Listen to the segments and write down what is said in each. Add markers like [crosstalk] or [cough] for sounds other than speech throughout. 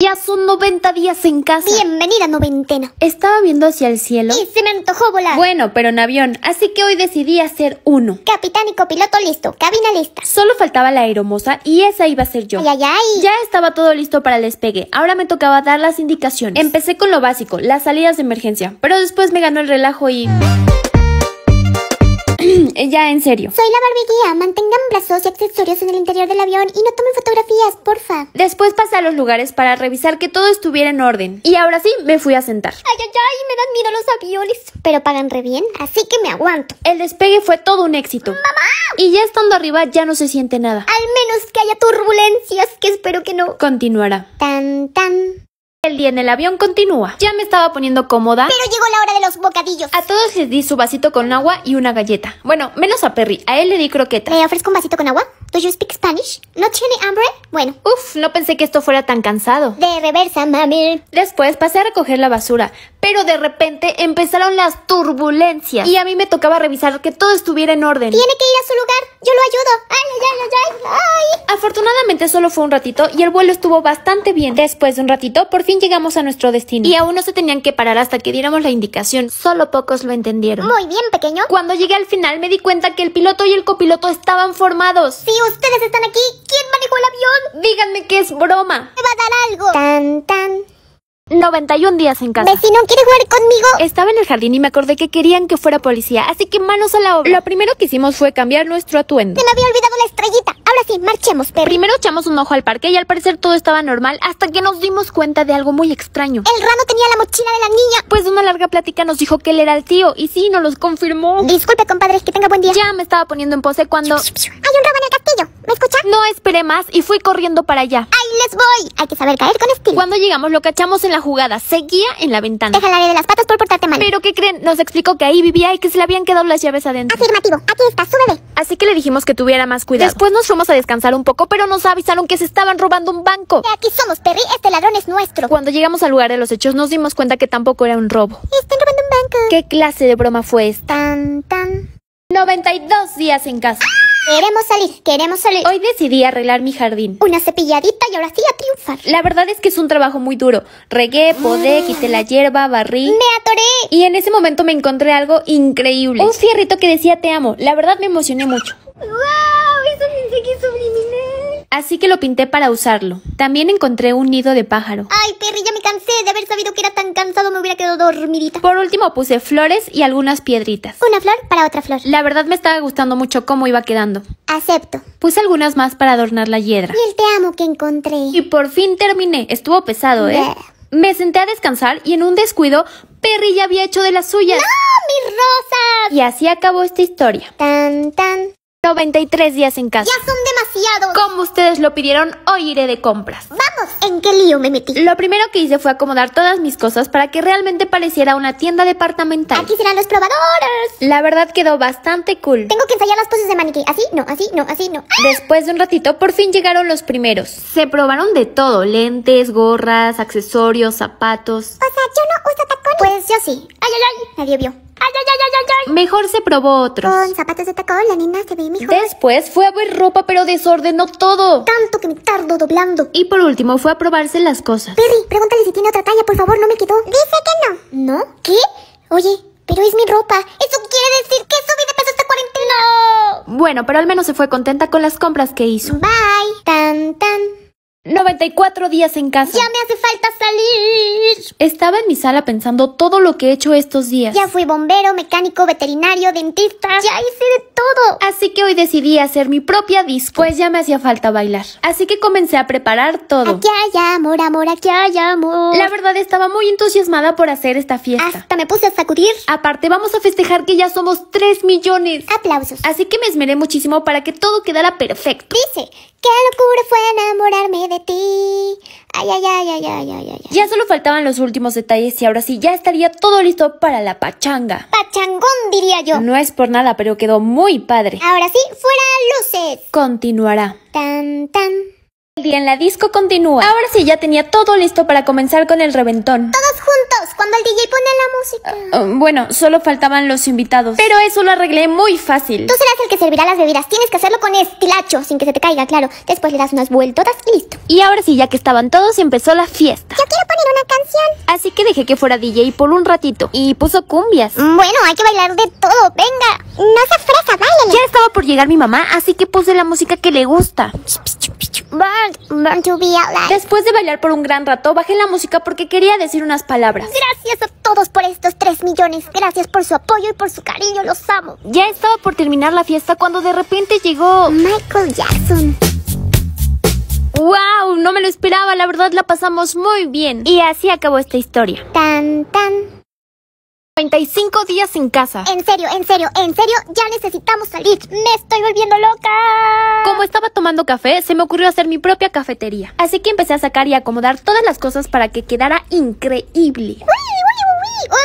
Ya son 90 días en casa. Bienvenida noventena. Estaba viendo hacia el cielo. Y se me antojó volar. Bueno, pero en avión, así que hoy decidí hacer uno. Capitán y copiloto listo, cabina lista. Solo faltaba la aeromosa y esa iba a ser yo. Ay, ay, ay. Ya estaba todo listo para el despegue. Ahora me tocaba dar las indicaciones. Empecé con lo básico, las salidas de emergencia. Pero después me ganó el relajo y... [clears throat] Eh, ya en serio. Soy la guía, Mantengan brazos y accesorios en el interior del avión y no tomen fotografías, porfa. Después pasé a los lugares para revisar que todo estuviera en orden. Y ahora sí me fui a sentar. Ay, ay, ay, me dan miedo los aviones. Pero pagan re bien, así que me aguanto. El despegue fue todo un éxito. ¡Mamá! Y ya estando arriba ya no se siente nada. Al menos que haya turbulencias, que espero que no. Continuará. Tan tan. El día en el avión continúa. Ya me estaba poniendo cómoda. Pero llegó la hora de los bocadillos. A todos les di su vasito con agua y una galleta. Bueno, menos a Perry. A él le di croqueta. ¿Me ofrezco un vasito con agua? ¿Do you speak Spanish? ¿No tiene hambre? Bueno. Uf, no pensé que esto fuera tan cansado. De reversa, mami. Después pasé a recoger la basura, pero de repente empezaron las turbulencias y a mí me tocaba revisar que todo estuviera en orden. Tiene que ir a su lugar. Yo lo ayudo. Ay, ay, ay, ay. Afortunadamente solo fue un ratito y el vuelo estuvo bastante bien. Después de un ratito, por fin llegamos a nuestro destino. Y aún no se tenían que parar hasta que diéramos la indicación. Solo pocos lo entendieron. Muy bien, pequeño. Cuando llegué al final me di cuenta que el piloto y el copiloto estaban formados. Si ustedes están aquí, ¿quién manejó el avión? Díganme que es broma. Me va a dar algo. Tan tan. 91 días en casa. Vecino, ¿quiere jugar conmigo? Estaba en el jardín y me acordé que querían que fuera policía, así que manos a la obra. Lo primero que hicimos fue cambiar nuestro atuendo. Se me había olvidado la estrellita. Ahora sí, marchemos, pero. Primero echamos un ojo al parque y al parecer todo estaba normal hasta que nos dimos cuenta de algo muy extraño. El rano tenía la mochila de la niña. Pues una larga plática nos dijo que él era el tío y sí, nos los confirmó. Disculpe, compadre, que tenga buen día. Ya me estaba poniendo en pose cuando... Hay un robo en el castillo. ¿Me escucha? No esperé más y fui corriendo para allá. ¡Ay! voy. Hay que saber caer con estilo. Cuando llegamos lo cachamos en la jugada. Seguía en la ventana. la de las patas por portarte mal. Pero ¿qué creen? Nos explicó que ahí vivía y que se le habían quedado las llaves adentro. Afirmativo. Aquí está su bebé. Así que le dijimos que tuviera más cuidado. Después nos fuimos a descansar un poco, pero nos avisaron que se estaban robando un banco. De aquí somos, Perry. Este ladrón es nuestro. Cuando llegamos al lugar de los hechos nos dimos cuenta que tampoco era un robo. Están robando un banco. ¿Qué clase de broma fue esta? Tan, tan. 92 días en casa. Queremos salir, queremos salir. Hoy decidí arreglar mi jardín. Una cepilladita y ahora sí a triunfar. La verdad es que es un trabajo muy duro. Regué, podé, mm. quité la hierba, barrí. ¡Me atoré! Y en ese momento me encontré algo increíble. Un fierrito que decía te amo. La verdad me emocioné mucho. ¡Wow! [laughs] Eso pensé que subliminé Así que lo pinté para usarlo. También encontré un nido de pájaro. ¡Ay, perrito! de haber sabido que era tan cansado me hubiera quedado dormidita. Por último puse flores y algunas piedritas. Una flor para otra flor. La verdad me estaba gustando mucho cómo iba quedando. Acepto. Puse algunas más para adornar la hiedra. Y el te amo que encontré. Y por fin terminé. Estuvo pesado, ¿eh? Me senté a descansar y en un descuido, Perry ya había hecho de las suyas. ¡No, mis rosas! Y así acabó esta historia. Tan, tan. 93 días en casa. Ya son demasiados. Como ustedes lo pidieron, hoy iré de compras. ¡Vamos! en qué lío me metí. Lo primero que hice fue acomodar todas mis cosas para que realmente pareciera una tienda departamental. Aquí serán los probadores. La verdad quedó bastante cool. Tengo que ensayar las poses de maniquí. Así, no, así, no, así, no. ¡Ah! Después de un ratito, por fin llegaron los primeros. Se probaron de todo. Lentes, gorras, accesorios, zapatos. O sea, yo no uso tacones. Pues yo sí. Ay, ay, ay. Nadie vio. Mejor se probó otros. Con zapatos de tacón la nena se ve mejor. Después fue a ver ropa pero desordenó todo. Tanto que me tardó doblando. Y por último fue a probarse las cosas. Perry, pregúntale si tiene otra talla, por favor, no me quedó. Dice que no. ¿No? ¿Qué? Oye, pero es mi ropa. Eso quiere decir que subí de peso esta cuarentena. No. Bueno, pero al menos se fue contenta con las compras que hizo. Bye. Tan tan. 94 días en casa. Ya me hace falta salir. Estaba en mi sala pensando todo lo que he hecho estos días. Ya fui bombero, mecánico, veterinario, dentista. Ya hice de todo. Así que hoy decidí hacer mi propia disco. Pues ya me hacía falta bailar. Así que comencé a preparar todo. Aquí hay amor, amor, aquí hay amor. La verdad estaba muy entusiasmada por hacer esta fiesta. Hasta me puse a sacudir. Aparte, vamos a festejar que ya somos 3 millones. Aplausos. Así que me esmeré muchísimo para que todo quedara perfecto. Dice Qué locura fue enamorarme de ti. Ay, ay, ay, ay, ay, ay, ay. Ya solo faltaban los últimos detalles y ahora sí ya estaría todo listo para la pachanga. Pachangón, diría yo. No es por nada, pero quedó muy padre. Ahora sí, fuera luces. Continuará. Tan, tan. El día en la disco continúa. Ahora sí ya tenía todo listo para comenzar con el reventón. Todos juntos, cuando el DJ pone la música. Ah, ah, bueno, solo faltaban los invitados. Pero eso lo arreglé muy fácil. Tú serás el que servirá las bebidas. Tienes que hacerlo con estilacho, sin que se te caiga, claro. Después le das unas vueltas y listo. Y ahora sí, ya que estaban todos, empezó la fiesta. Yo quiero poner una canción. Así que dejé que fuera DJ por un ratito. Y puso cumbias. Mm, bueno, hay que bailar de todo. Venga. No se fresa, dale. Ya estaba por llegar mi mamá, así que puse la música que le gusta. Después de bailar por un gran rato, bajé la música porque quería decir unas palabras. Gracias a todos por estos 3 millones. Gracias por su apoyo y por su cariño. Los amo. Ya estaba por terminar la fiesta cuando de repente llegó... Michael Jackson. ¡Wow! No me lo esperaba, la verdad la pasamos muy bien. Y así acabó esta historia. Tan, tan. 45 días sin casa. En serio, en serio, en serio, ya necesitamos salir. Me estoy volviendo loca. Como estaba tomando café, se me ocurrió hacer mi propia cafetería. Así que empecé a sacar y acomodar todas las cosas para que quedara increíble. ¡Uy, uy,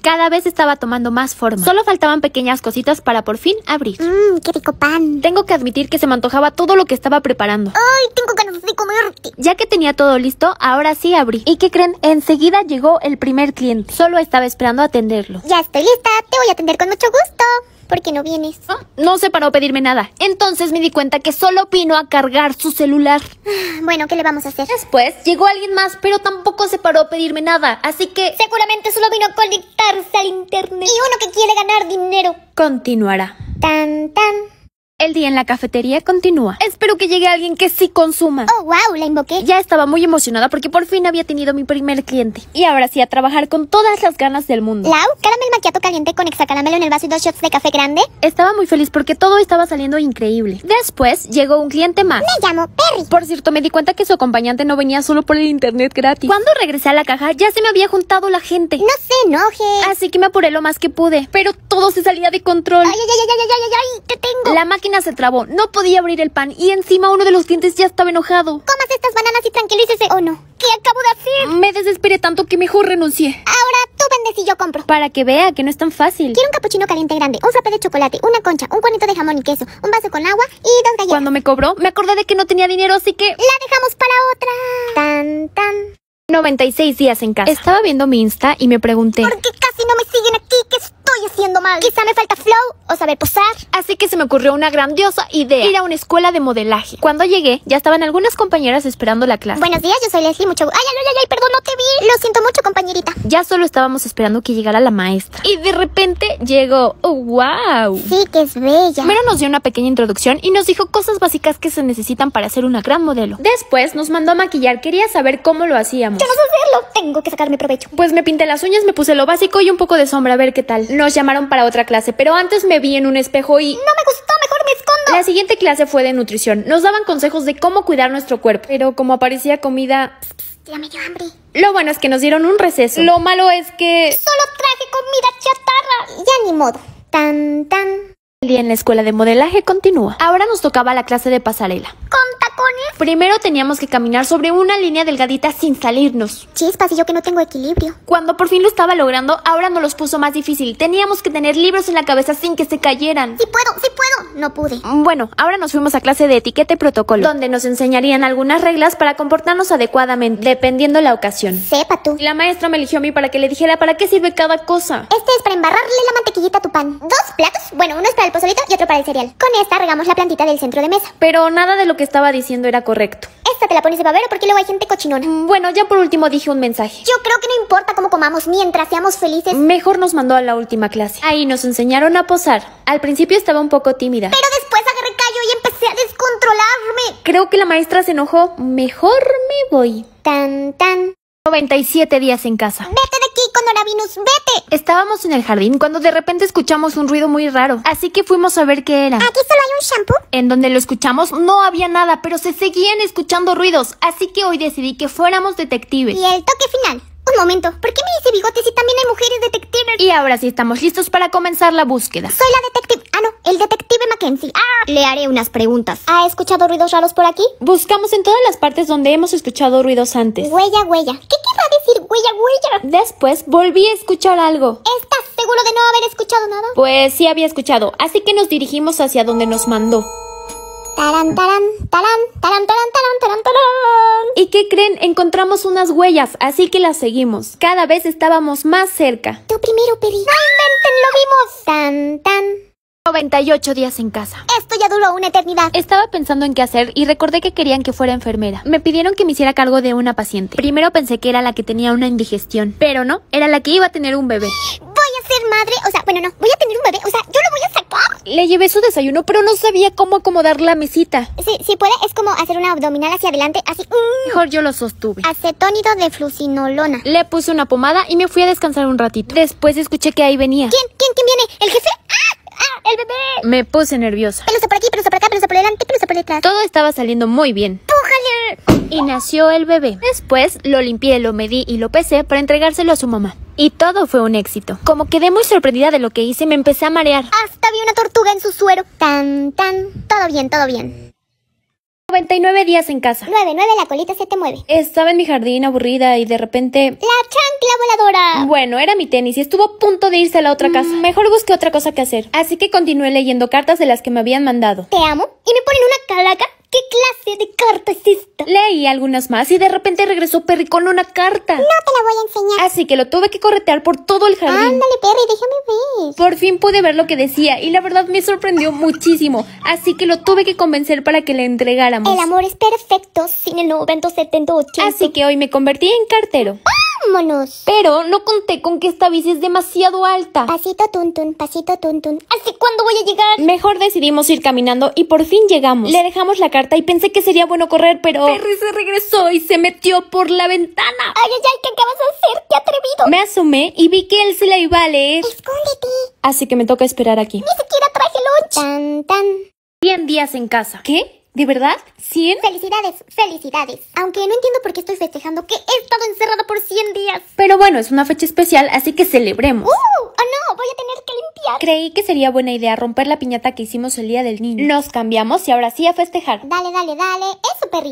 cada vez estaba tomando más forma. Solo faltaban pequeñas cositas para por fin abrir. Mmm, qué rico pan. Tengo que admitir que se me antojaba todo lo que estaba preparando. ¡Ay, tengo ganas de comerte! Ya que tenía todo listo, ahora sí abrí. ¿Y qué creen? Enseguida llegó el primer cliente. Solo estaba esperando atenderlo. Ya estoy lista, te voy a atender con mucho gusto. ¿Por qué no vienes? Ah, no, no se paró a pedirme nada. Entonces me di cuenta que solo vino a cargar su celular. Ah, bueno, ¿qué le vamos a hacer? Después llegó alguien más, pero tampoco se paró a pedirme nada. Así que seguramente solo vino a conectarse al internet. Y uno que quiere ganar dinero. Continuará. Tan tan. El día en la cafetería continúa. Espero que llegue alguien que sí consuma. Oh, wow, la invoqué. Ya estaba muy emocionada porque por fin había tenido mi primer cliente. Y ahora sí a trabajar con todas las ganas del mundo. Lau, caramel maquiato caliente con caramelo en el vaso y dos shots de café grande. Estaba muy feliz porque todo estaba saliendo increíble. Después llegó un cliente más. Me llamo Perry. Por cierto, me di cuenta que su acompañante no venía solo por el internet gratis. Cuando regresé a la caja ya se me había juntado la gente. No se enoje. Así que me apuré lo más que pude. Pero todo se salía de control. Ay, ay, ay, ay, ay, ay, ay, te tengo. La máquina se trabó, no podía abrir el pan y encima uno de los dientes ya estaba enojado. Comas estas bananas y tranquilícese. o no, ¿qué acabo de hacer? Me desesperé tanto que mejor renuncié. Ahora tú vendes y yo compro. Para que vea que no es tan fácil. Quiero un capuchino caliente grande, un frappé de chocolate, una concha, un cuanito de jamón y queso, un vaso con agua y dos galletas. Cuando me cobró, me acordé de que no tenía dinero, así que... La dejamos para otra. Tan, tan. 96 días en casa. Estaba viendo mi Insta y me pregunté... ¿Por qué si no me siguen aquí, ¿qué estoy haciendo mal? Quizá me falta flow o saber posar. Así que se me ocurrió una grandiosa idea. Ir a una escuela de modelaje. Cuando llegué, ya estaban algunas compañeras esperando la clase. Buenos días, yo soy Leslie, mucho Ay, ay, ay, ay, perdón, no te vi. Lo siento mucho, compañerita. Ya solo estábamos esperando que llegara la maestra. Y de repente llegó. Oh, ¡Wow! Sí, que es bella. Primero nos dio una pequeña introducción y nos dijo cosas básicas que se necesitan para ser una gran modelo. Después nos mandó a maquillar. Quería saber cómo lo hacíamos. Yo no sé hacerlo. Tengo que sacarme provecho. Pues me pinté las uñas, me puse lo básico y un poco de sombra a ver qué tal. Nos llamaron para otra clase, pero antes me vi en un espejo y... ¡No me gustó! ¡Mejor me escondo! La siguiente clase fue de nutrición. Nos daban consejos de cómo cuidar nuestro cuerpo. Pero como aparecía comida... ya me dio hambre. Lo bueno es que nos dieron un receso. Lo malo es que... Solo traje comida chatarra. Ya ni modo. Tan, tan. El día en la escuela de modelaje continúa. Ahora nos tocaba la clase de pasarela. ¿Con tacones? Primero teníamos que caminar sobre una línea delgadita sin salirnos. Chispas, y yo que no tengo equilibrio. Cuando por fin lo estaba logrando, ahora nos los puso más difícil. Teníamos que tener libros en la cabeza sin que se cayeran. Sí puedo, sí puedo. No pude. Mm, bueno, ahora nos fuimos a clase de etiqueta y protocolo, donde nos enseñarían algunas reglas para comportarnos adecuadamente, dependiendo la ocasión. Sepa tú. La maestra me eligió a mí para que le dijera para qué sirve cada cosa. Este es para embarrarle la mantequillita a tu pan. Dos platos, bueno, uno es para el y otro para el cereal. Con esta regamos la plantita del centro de mesa. Pero nada de lo que estaba diciendo era correcto. Esta te la pones de babero porque luego hay gente cochinona. Mm, bueno, ya por último dije un mensaje. Yo creo que no importa cómo comamos mientras seamos felices. Mejor nos mandó a la última clase. Ahí nos enseñaron a posar. Al principio estaba un poco tímida. Pero después agarré callo y empecé a descontrolarme. Creo que la maestra se enojó. Mejor me voy. Tan, tan. 97 días en casa. Vete vete. Estábamos en el jardín cuando de repente escuchamos un ruido muy raro, así que fuimos a ver qué era. ¿Aquí solo hay un shampoo? En donde lo escuchamos no había nada, pero se seguían escuchando ruidos, así que hoy decidí que fuéramos detectives. Y el toque final. Un momento, ¿por qué me dice bigote si también hay mujeres detectives? Y ahora sí estamos listos para comenzar la búsqueda. Soy la detective. Ah, no, el detective Mackenzie. ¡Ah! Le haré unas preguntas. ¿Ha escuchado ruidos raros por aquí? Buscamos en todas las partes donde hemos escuchado ruidos antes. Huella, huella. ¿Qué Después volví a escuchar algo. ¿Estás seguro de no haber escuchado nada? Pues sí había escuchado, así que nos dirigimos hacia donde nos mandó. ¿Y qué creen? Encontramos unas huellas, así que las seguimos. Cada vez estábamos más cerca. Tú primero, pedí. ¡No inventen! ¡Lo vimos! Tan, 98 días en casa. Esto ya duró una eternidad. Estaba pensando en qué hacer y recordé que querían que fuera enfermera. Me pidieron que me hiciera cargo de una paciente. Primero pensé que era la que tenía una indigestión, pero no, era la que iba a tener un bebé. Voy a ser madre, o sea, bueno, no, voy a tener un bebé, o sea, yo lo voy a sacar. Le llevé su desayuno, pero no sabía cómo acomodar la mesita. Sí, si puede, es como hacer una abdominal hacia adelante, así. Mm. Mejor yo lo sostuve. Acetónido de flucinolona. Le puse una pomada y me fui a descansar un ratito. Después escuché que ahí venía. ¿Quién? ¿Quién? ¿Quién viene? ¿El jefe? ¡Ah! ¡El bebé! Me puse nerviosa. Pelusa por aquí, pelusa por acá, pelusa por delante, pelusa por detrás. Todo estaba saliendo muy bien. ¡Pújale! Y nació el bebé. Después lo limpié, lo medí y lo pesé para entregárselo a su mamá. Y todo fue un éxito. Como quedé muy sorprendida de lo que hice, me empecé a marear. Hasta vi una tortuga en su suero. Tan, tan. Todo bien, todo bien. 99 días en casa. 9, 9, la colita se te mueve. Estaba en mi jardín aburrida y de repente... ¡La chancla voladora! Bueno, era mi tenis y estuvo a punto de irse a la otra mm. casa. Mejor busqué otra cosa que hacer. Así que continué leyendo cartas de las que me habían mandado. Te amo y me ponen una calaca ¿Qué clase de carta es esta? Leí algunas más y de repente regresó Perry con una carta. No te la voy a enseñar. Así que lo tuve que corretear por todo el jardín. Ándale, Perry, déjame ver. Por fin pude ver lo que decía y la verdad me sorprendió muchísimo. Así que lo tuve que convencer para que le entregáramos. El amor es perfecto sin el 90, 70, Así que hoy me convertí en cartero. ¡Ah! ¡Vámonos! Pero no conté con que esta bici es demasiado alta. Pasito tuntun, pasito tuntun. ¿Así cuándo voy a llegar? Mejor decidimos ir caminando y por fin llegamos. Le dejamos la carta y pensé que sería bueno correr, pero... Perry se regresó y se metió por la ventana. ¡Ay, ay, ay! ¿Qué acabas de hacer? ¡Qué atrevido! Me asomé y vi que él se la iba a leer. ¡Escóndete! Así que me toca esperar aquí. ¡Ni siquiera traje lunch! Tan, tan. Bien días en casa. ¿Qué? ¿De verdad? ¿100? Felicidades, felicidades. Aunque no entiendo por qué estoy festejando que he estado encerrado por 100 días. Pero bueno, es una fecha especial, así que celebremos. ¡Uh! ¡Oh no! Voy a tener que limpiar. Creí que sería buena idea romper la piñata que hicimos el día del niño. Nos cambiamos y ahora sí a festejar. Dale, dale, dale.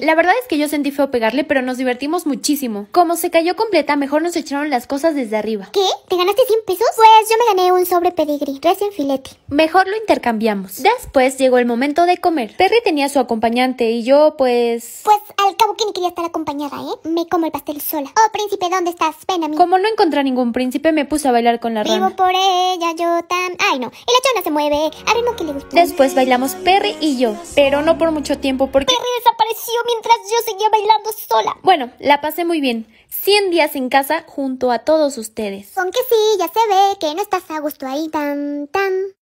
La verdad es que yo sentí feo pegarle, pero nos divertimos muchísimo. Como se cayó completa, mejor nos echaron las cosas desde arriba. ¿Qué? ¿Te ganaste 100 pesos? Pues yo me gané un sobre pedigrí, recién filete. Mejor lo intercambiamos. Después llegó el momento de comer. Perry tenía su acompañante y yo, pues... Pues al cabo que ni quería estar acompañada, ¿eh? Me como el pastel sola. Oh, príncipe, ¿dónde estás? Ven a mí. Como no encontré ningún príncipe, me puse a bailar con la Vivo por ella, yo tan... Ay, no. Y la chona se mueve ver que le gusta. Después bailamos Perry y yo, pero no por mucho tiempo porque... Perry desapareció mientras yo seguía bailando sola. Bueno, la pasé muy bien. 100 días en casa junto a todos ustedes. Aunque sí, ya se ve que no estás a gusto ahí tan, tan.